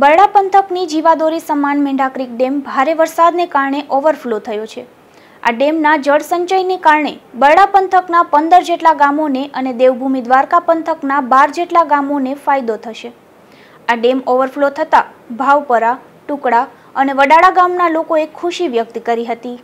બરડા પંથકની જીવાદોરી સમાન મેંઢા creek dam ભારે વરસાદને કારણે ઓવરફ્લો થયો છે આ ડેમના જળ સંચયને કારણે બરડા પંથકના પંદર જેટલા ગામોને અને દેવભૂમિ દ્વારકા પંથકના બાર જેટલા ગામોને ફાયદો થશે આ ડેમ ઓવરફ્લો થતાં ભાવપરા ટુકડા અને વડાળા ગામના લોકોએ ખુશી વ્યક્ત કરી હતી